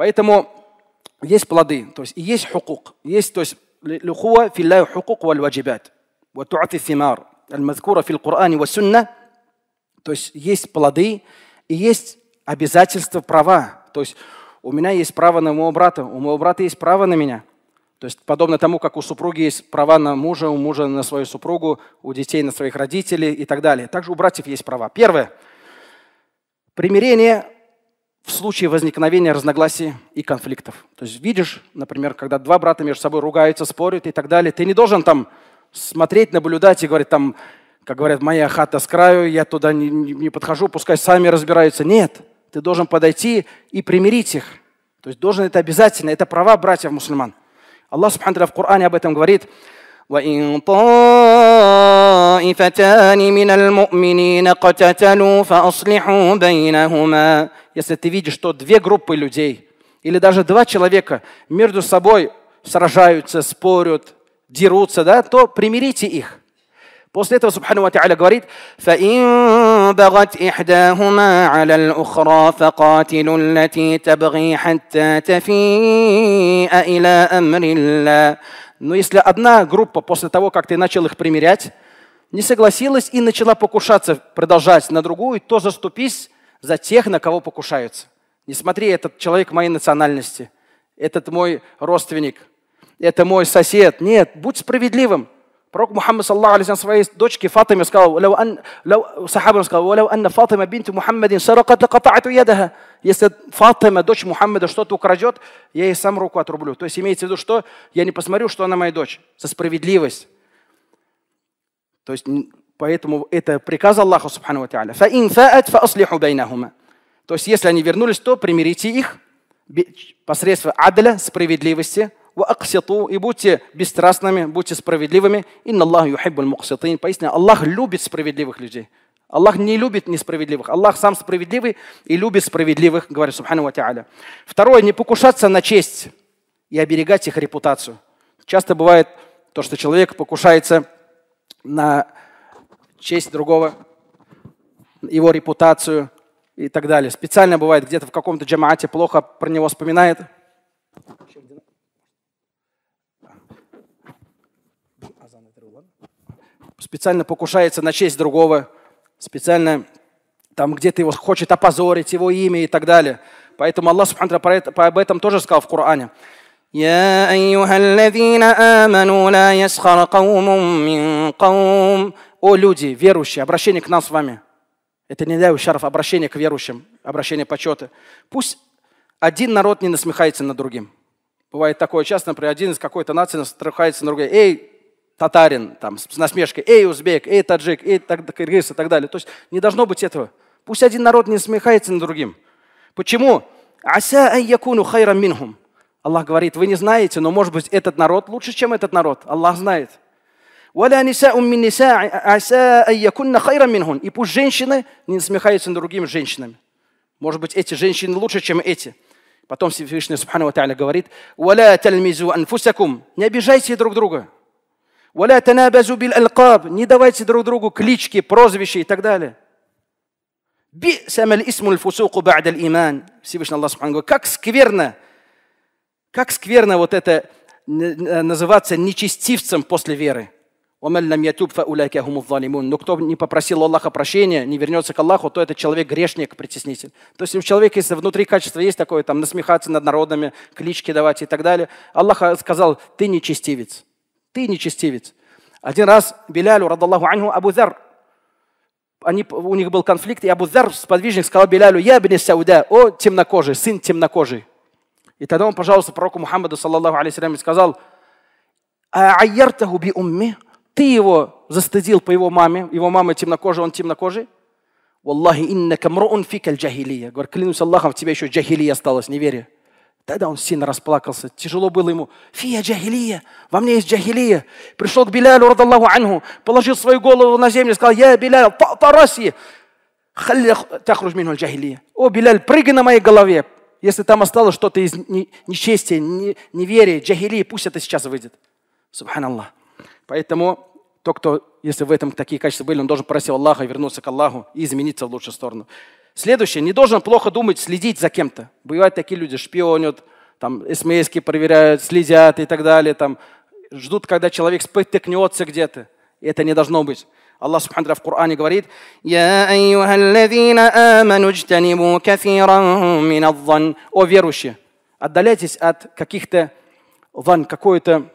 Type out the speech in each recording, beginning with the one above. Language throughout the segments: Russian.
Поэтому есть плоды, то есть и есть хукук, есть, то есть لخوة في الله حقوق والواجبات وتعطي الثمار المذكورة في القرآن والسنة то есть есть плоды и есть обязательства, права. То есть у меня есть право на моего брата, у моего брата есть право на меня. То есть подобно тому, как у супруги есть права на мужа, у мужа на свою супругу, у детей на своих родителей и так далее. Также у братьев есть права. Первое. Примирение в случае возникновения разногласий и конфликтов. То есть видишь, например, когда два брата между собой ругаются, спорят и так далее, ты не должен там смотреть, наблюдать и говорить там, как говорят, моя хата с краю, я туда не, не подхожу, пускай сами разбираются. Нет, ты должен подойти и примирить их. То есть должен это обязательно, это права братьев мусульман. Аллах Субхану в Коране об этом говорит. وإن طائفتان من المؤمنين اقتتلوا فأصلحوا بينهما Если ты видишь, что две группы людей или даже два человека между собой сражаются, спорят, дерутся, да, то примирите их. После этого Субхану Ва говорит, فَإِن بَغَتْ إِحْدَاهُمَا عَلَى الْأُخْرَى فقاتل الَّتِي تَبْغِي حَتَّى تَفِيءَ إِلَى أَمْرِ اللَّهِ Но если одна группа после того, как ты начал их примерять, не согласилась и начала покушаться, продолжать на другую, то заступись за тех, на кого покушаются. Не смотри, этот человек моей национальности, этот мой родственник, это мой сосед. Нет, будь справедливым. Пророк Мухаммад, саллаху алейхи своей дочке Фатиме сказал, лау ан, лау, сахабам сказал, «Лау анна Фатима бинт Мухаммадин сараката ката'ату ядаха». Если Фатима, дочь Мухаммада, что-то украдет, я ей сам руку отрублю. То есть имеется в виду, что я не посмотрю, что она моя дочь. За справедливость. То есть поэтому это приказ Аллаха, субхану ва та'аля. «Фаин фааслиху бейнахума». То есть если они вернулись, то примирите их посредством адля, справедливости – «Ваакситу» и будьте бесстрастными, будьте справедливыми. «Инна Аллах юхиббуль мукситин». Поистине, Аллах любит справедливых людей. Аллах не любит несправедливых. Аллах сам справедливый и любит справедливых, говорит Субхану Ва Та'аля. Второе, не покушаться на честь и оберегать их репутацию. Часто бывает то, что человек покушается на честь другого, его репутацию и так далее. Специально бывает где-то в каком-то джамаате плохо про него вспоминает – специально покушается на честь другого, специально там где-то его хочет опозорить, его имя и так далее. Поэтому Аллах Субхану об этом тоже сказал в Коране. "Я, أيها الذين аману, لا يسخر قوم من قوم О люди, верующие, обращение к нам с вами. Это не дай ущерб, обращение к верующим, обращение почета. Пусть один народ не насмехается над другим. Бывает такое часто, например, один из какой-то нации насмехается над другим. Эй, татарин там, с насмешкой, эй, узбек, эй, таджик, эй, кыргыз и так далее. То есть не должно быть этого. Пусть один народ не смехается над другим. Почему? Ася якуну хайрам минхум. Аллах говорит, вы не знаете, но может быть этот народ лучше, чем этот народ. Аллах знает. И пусть женщины не насмехаются над другими женщинами. Может быть, эти женщины лучше, чем эти. Потом Всевышний Субхану говорит, «Валя тальмизу анфусакум». Не обижайте друг друга. Валя танабазу биль Не давайте друг другу клички, прозвища и так далее. Бисамаль исмуль фусуку ба'даль иман. Всевышний Аллах Субхану говорит, как скверно, как скверно вот это называться нечестивцем после веры. Но «Ну, кто не попросил Аллаха прощения, не вернется к Аллаху, то это человек грешник, притеснитель. То есть у человека, если внутри качества есть такое, там насмехаться над народами, клички давать и так далее, Аллах сказал, ты нечестивец. Ты нечестивец. Один раз Белялю, радаллаху анху, Абу Зар, они, у них был конфликт, и Абу Зар, сподвижник, сказал Белялю, я бни Сауда, о, темнокожий, сын темнокожий. И тогда он, пожалуйста, пророку Мухаммаду, саллаллаху алейхи сказал, «А «Айяртаху би умми» Ты его застыдил по его маме, его мама темнокожая, он темнокожий. «Валлахи иннака мруун фикаль джахилия». Говорит, клянусь Аллахом, в тебе еще джахилия осталось, неверие. Тогда он сильно расплакался. Тяжело было ему. Фия джахилия. Во мне есть джахилия. Пришел к Белялю, радаллаху анху, положил свою голову на землю и сказал, я Беляль, тараси. Тахруж минуль джахилия. О, Беляль, прыгай на моей голове. Если там осталось что-то из нечестия, неверия, джахилии, пусть это сейчас выйдет. Субханаллах. Поэтому тот, кто, если в этом такие качества были, он должен просить Аллаха вернуться к Аллаху и измениться в лучшую сторону. Следующее, не должен плохо думать, следить за кем-то. Бывают такие люди, шпионят, там смс проверяют, следят и так далее, там ждут, когда человек спотыкнется где-то. это не должно быть. Аллах Субхану в Коране говорит, «Я айюхаллазина аману джтанибу кафиран минадзан». О верующие, отдаляйтесь от каких-то ван, какой-то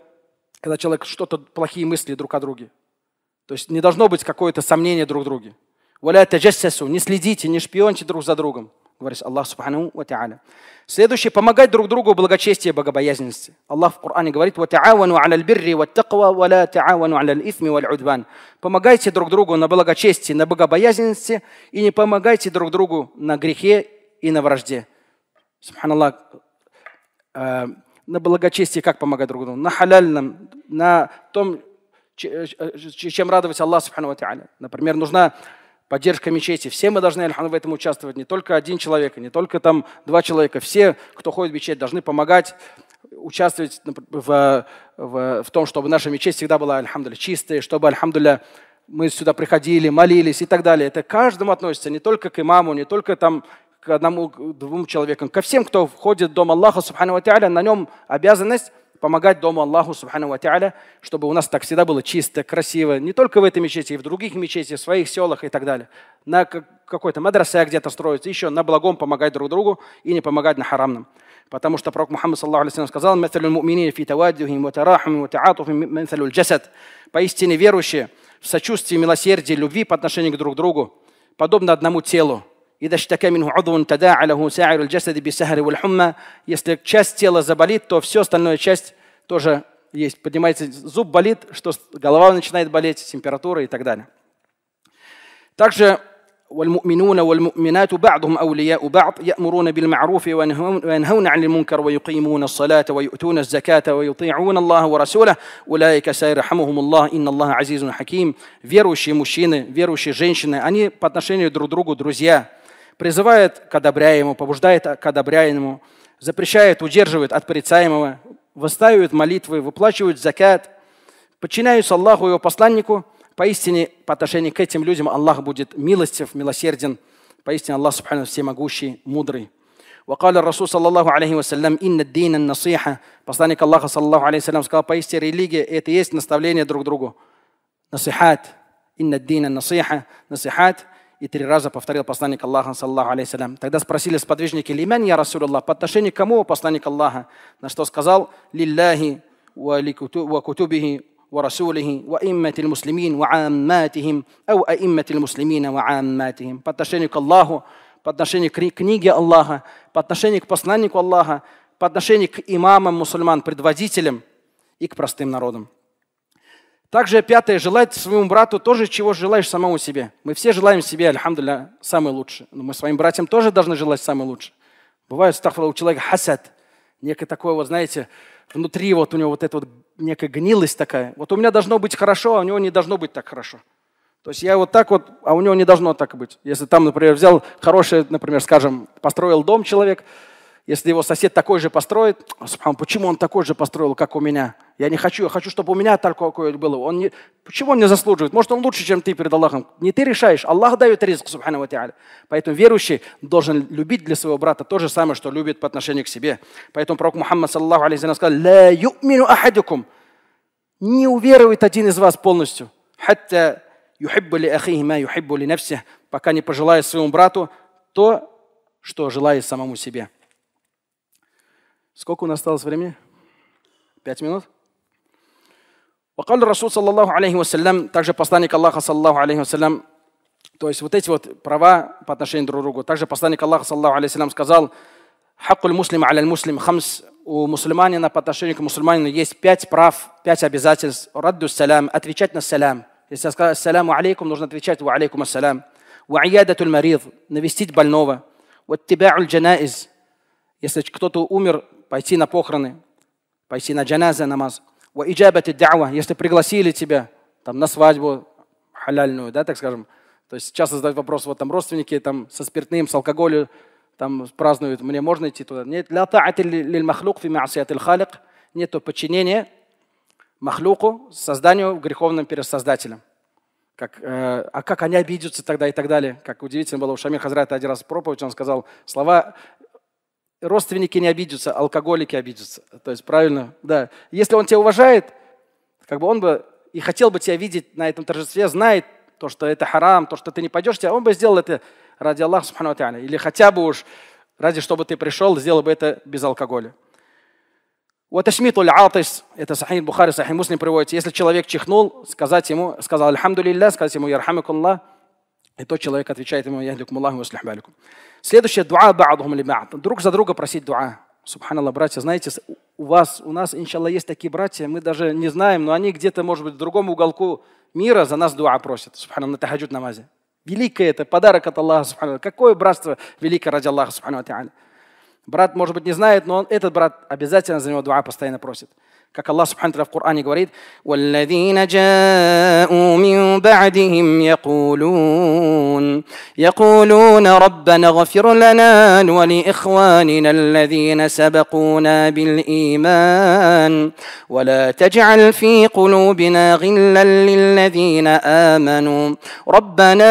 когда человек что-то, плохие мысли друг о друге. То есть не должно быть какое-то сомнение друг в друге. Не следите, не шпионьте друг за другом. Говорит Аллах Субхану ва Та'аля. Следующее, помогать друг другу в благочестии и богобоязненности. Аллах в Коране говорит, وَتَعَاوَنُوا عَلَى الْبِرِّ وَالتَّقْوَى وَلَا تَعَاوَنُوا عَلَى الْإِثْمِ وَالْعُدْوَانِ Помогайте друг другу на благочестие, на богобоязненности, и не помогайте друг другу на грехе и на вражде. Субханаллах, э, на благочестие как помогать друг другу? На халяльном, на том, э, чем радовать Аллах Субхану Ва Например, нужна поддержка мечети. Все мы должны в этом участвовать, не только один человек, не только там два человека. Все, кто ходит в мечеть, должны помогать участвовать в, в, в том, чтобы наша мечеть всегда была, альхамдуля, чистой, чтобы, альхамдуля, мы сюда приходили, молились и так далее. Это к каждому относится, не только к имаму, не только там к одному, к двум человекам, ко всем, кто входит в дом Аллаха, субхану ва на нем обязанность помогать дому Аллаху Субхану Ва чтобы у нас так всегда было чисто, красиво, не только в этой мечети, и в других мечетях, в своих селах и так далее. На какой-то мадраса где-то строится, еще на благом помогать друг другу и не помогать на харамном. Потому что пророк Мухаммад саллаху сказал, «Металю муминин фи таваддюхим ва тарахум ва таатуфим джасад». Поистине верующие в сочувствии, милосердии, любви по отношению к друг другу, подобно одному телу. Ида штаке минху удвун тада аляху са'иру аль-джасади би сахари валь хумма. Если часть тела заболит, то все остальное часть тоже есть. Поднимается, зуб болит, что голова начинает болеть, температура и так далее. Также والمؤمنون والمؤمنات بعضهم أولياء بعض يأمرون بالمعروف وينهون عن المنكر ويقيمون الصلاة ويؤتون الزكاة ويطيعون الله ورسوله أولئك سيرحمهم الله إن الله عزيز حكيم верующие мужчины, верующие женщины, они по отношению друг к другу друзья – призывает к одобряемому, побуждает к одобряемому, запрещает, удерживает от порицаемого, выставивает молитвы, выплачивают закят, подчиняются Аллаху и его посланнику. Поистине, по отношению к этим людям Аллах будет милостив, милосерден. Поистине Аллах Субхану всемогущий, мудрый. وقال الرسول صلى الله عليه وسلم إن الدين النصيحة посланник Аллаха صلى الله عليه وسلم сказал поистине религия это есть наставление друг другу насихат إن الدين النصيحة насихат и три раза повторил посланник Аллаха, саллаху алейсалям. Тогда спросили сподвижники, «Лимян я Расулуллах?» По отношению к кому посланник Аллаха? На что сказал, «Лилляхи ва кутубихи ورسوله وإمة المسلمين وعاماتهم أو أئمة المسلمين وعاماتهم по отношению к Аллаху, по отношению к книге Аллаха, по отношению к посланнику Аллаха, по отношению к имамам мусульман, предводителям и к простым народам. Также пятое, желать своему брату тоже, чего желаешь самому себе. Мы все желаем себе, альхамдуля, самое лучшее. Но мы своим братьям тоже должны желать самое лучшее. Бывает, стахфала, у человека хасад. Некое такое, вот знаете, внутри вот у него вот эта вот некая гнилость такая. Вот у меня должно быть хорошо, а у него не должно быть так хорошо. То есть я вот так вот, а у него не должно так быть. Если там, например, взял хороший, например, скажем, построил дом человек, если его сосед такой же построит, почему он такой же построил, как у меня? Я не хочу, я хочу, чтобы у меня такое было. Он не, почему он не заслуживает? Может, он лучше, чем ты перед Аллахом. Не ты решаешь, Аллах дает риск, субхану Поэтому верующий должен любить для своего брата то же самое, что любит по отношению к себе. Поэтому пророк Мухаммад, саллаху алейхи сказал, «Ла ю'мину ахадикум» Не уверует один из вас полностью. «Хатта юхиббу ли ахихи ма юхиббу ли пока не пожелает своему брату то, что желает самому себе. Сколько у нас осталось времени? Пять минут? Вакал Расул, саллаху алейхи вассалям, также посланник Аллаха, саллаху алейхи вассалям, то есть вот эти вот права по отношению друг к другу. Также посланник Аллаха, саллаху алейхи вассалям, сказал, «Хаккуль муслим аля муслим хамс» у мусульманина по отношению к мусульманину есть пять прав, пять обязательств. Радду салям, отвечать на салям. Если я скажу «Ассаляму алейкум», нужно отвечать «Ва алейкум ассалям». «Ва аядатуль навестить больного. «Ва джанайз» – если кто-то умер, пойти на похороны, пойти на джаназа намаз. Ва иджабати дауа, если пригласили тебя там, на свадьбу халяльную, да, так скажем. То есть часто задают вопрос, вот там родственники там, со спиртным, с алкоголем там празднуют, мне можно идти туда? Нет, ла лиль махлук фи ма'сиятил халик. Нету подчинения махлюку, созданию греховным перед Создателем. Как, э, а как они обидятся тогда и так далее. Как удивительно было у Шамиль Хазрата один раз проповедь, он сказал слова родственники не обидятся, алкоголики обидятся. То есть правильно, да. Если он тебя уважает, как бы он бы и хотел бы тебя видеть на этом торжестве, знает то, что это харам, то, что ты не пойдешь, тебя, а он бы сделал это ради Аллаха, субхану или хотя бы уж ради, чтобы ты пришел, сделал бы это без алкоголя. Вот وتشميط العاطس это Сахин Бухари, Сахин Муслим приводится. Если человек чихнул, сказать ему, сказал «Альхамду сказать ему «Ярхамикуллах», и тот человек отвечает ему, «Яхликумуллаху васлихбаликум». Следующее, дуа ба'адхум либа'ад. Друг за друга просить дуа. Субханаллах, братья, знаете, у вас, у нас, иншалла, есть такие братья, мы даже не знаем, но они где-то, может быть, в другом уголку мира за нас дуа просят. Субханаллах, на тахаджуд намазе. Великое это, подарок от Аллаха, субханаллах. Какое братство великое ради Аллаха, субханаллах. Брат, может быть, не знает, но он, этот брат обязательно за него дуа постоянно просит. كك الله سبحانه وتعالى في القرآن يقول والذين جاءوا من بعدهم يقولون يقولون ربنا اغفر لنا ولإخواننا الذين سبقونا بالإيمان ولا تجعل في قلوبنا غلا للذين آمنوا ربنا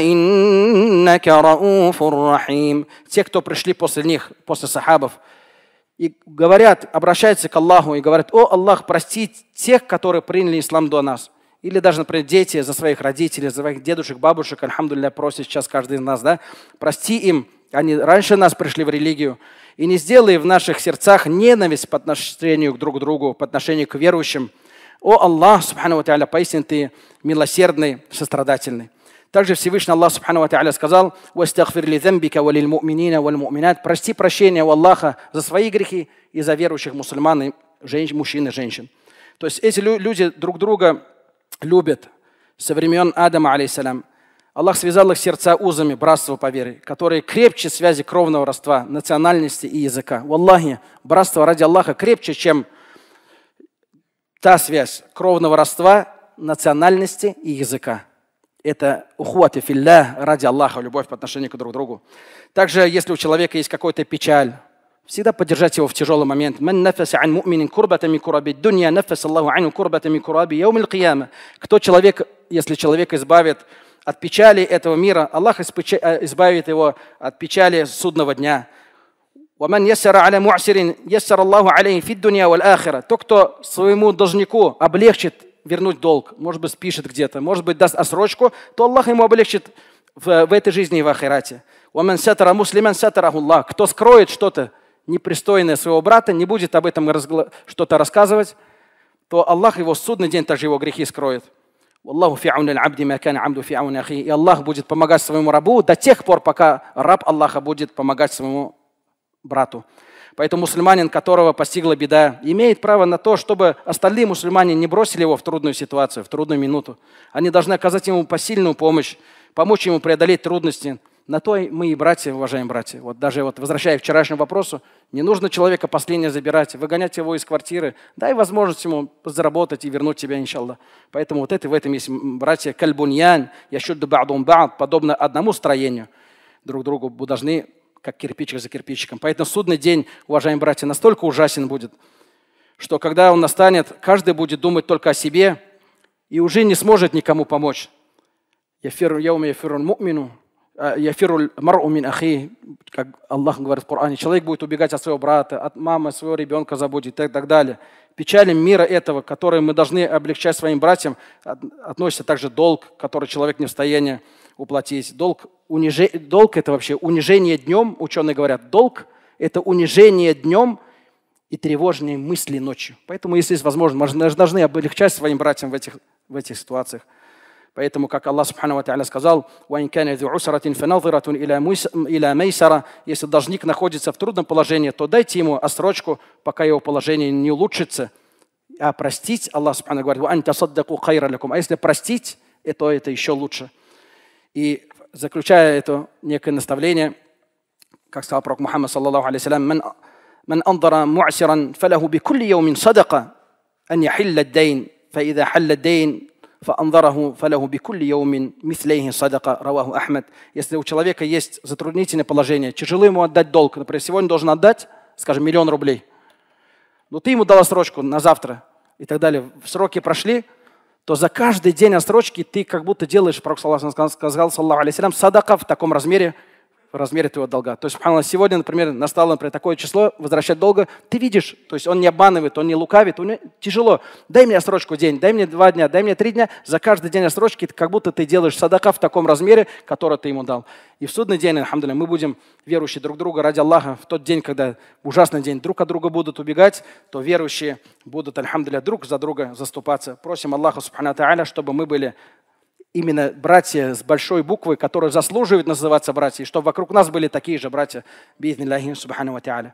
إنك رؤوف رحيم Те, кто пришли после них, после и говорят, обращаются к Аллаху и говорят, о Аллах, прости тех, которые приняли ислам до нас. Или даже, например, дети за своих родителей, за своих дедушек, бабушек, альхамдулилля, просят сейчас каждый из нас, да, прости им, они раньше нас пришли в религию, и не сделай в наших сердцах ненависть по отношению друг к другу, по отношению к верующим. О Аллах, субхану ва поистине ты милосердный, сострадательный. Также Всевышний Аллах Субхану Ва сказал, «Вастагфир ли дзамбика валил муминина валь муминат». Прости прощения у Аллаха за свои грехи и за верующих мусульман и женщин, мужчин и женщин. То есть эти люди друг друга любят со времен Адама, алейсалям. Аллах связал их сердца узами братства по вере, которые крепче связи кровного родства, национальности и языка. В Аллахе братство ради Аллаха крепче, чем та связь кровного родства, национальности и языка это ухвата филля ради Аллаха, любовь по отношению к друг другу. Также, если у человека есть какая-то печаль, всегда поддержать его в тяжелый момент. Кто человек, если человек избавит от печали этого мира, Аллах э, избавит его от печали судного дня. Тот, кто своему должнику облегчит вернуть долг, может быть, спишет где-то, может быть, даст осрочку, то Аллах ему облегчит в, в этой жизни и в ахирате. Кто скроет что-то непристойное своего брата, не будет об этом что-то рассказывать, то Аллах его в судный день также его грехи скроет. И Аллах будет помогать своему рабу до тех пор, пока раб Аллаха будет помогать своему брату. Поэтому мусульманин, которого постигла беда, имеет право на то, чтобы остальные мусульмане не бросили его в трудную ситуацию, в трудную минуту. Они должны оказать ему посильную помощь, помочь ему преодолеть трудности. На то мы и братья, уважаемые братья. Вот даже вот возвращая к вчерашнему вопросу, не нужно человека последнее забирать, выгонять его из квартиры, дай возможность ему заработать и вернуть тебя, иншаллах. Поэтому вот это в этом есть, братья, кальбуньян, ящуд ба'дум ба'д, подобно одному строению друг другу должны как кирпичик за кирпичиком. Поэтому судный день, уважаемые братья, настолько ужасен будет, что когда он настанет, каждый будет думать только о себе и уже не сможет никому помочь. Яфир, яум яфирун ахи, как Аллах говорит в Коране, человек будет убегать от своего брата, от мамы, своего ребенка забудет и так, так далее. Печали мира этого, который мы должны облегчать своим братьям, относится также долг, который человек не в состоянии уплатить. Долг, унижи... долг – это вообще унижение днем. Ученые говорят, долг – это унижение днем и тревожные мысли ночью. Поэтому, если есть возможность, мы должны облегчать своим братьям в этих, в этих ситуациях. Поэтому, как Аллах Субхану Ва Та'аля сказал, если должник находится в трудном положении, то дайте ему осрочку, пока его положение не улучшится. А простить, Аллах Субхану говорит, а если простить, то это еще лучше. И заключая это некое наставление, как сказал пророк Мухаммад, саллаллаху алейсалям, «Мен, «Мен андара муасиран фалаху би кулли яумин садака, ан яхилла дейн, фа فإذا حل الدين فأنظره فله بكل يوم مثليه صدقة رواه أحمد Если у человека есть затруднительное положение, тяжело ему отдать долг, например, сегодня он должен отдать, скажем, миллион рублей, но ты ему дала срочку на завтра и так далее, сроки прошли, то за каждый день отсрочки ты как будто делаешь, пророк сказал, сказал саллаху алейсалям, садака в таком размере – размере твоего долга. То есть, сегодня, например, настало, например, такое число, возвращать долга, ты видишь, то есть он не обманывает, он не лукавит, у него тяжело. Дай мне отсрочку день, дай мне два дня, дай мне три дня. За каждый день отсрочки как будто ты делаешь садака в таком размере, который ты ему дал. И в судный день, алхамдуля, мы будем верующие друг друга ради Аллаха. В тот день, когда ужасный день, друг от друга будут убегать, то верующие будут, алхамдуля, друг за друга заступаться. Просим Аллаха, субхану чтобы мы были именно братья с большой буквы, которые заслуживают называться братья, чтобы вокруг нас были такие же братья. Бидниллахин субхану ва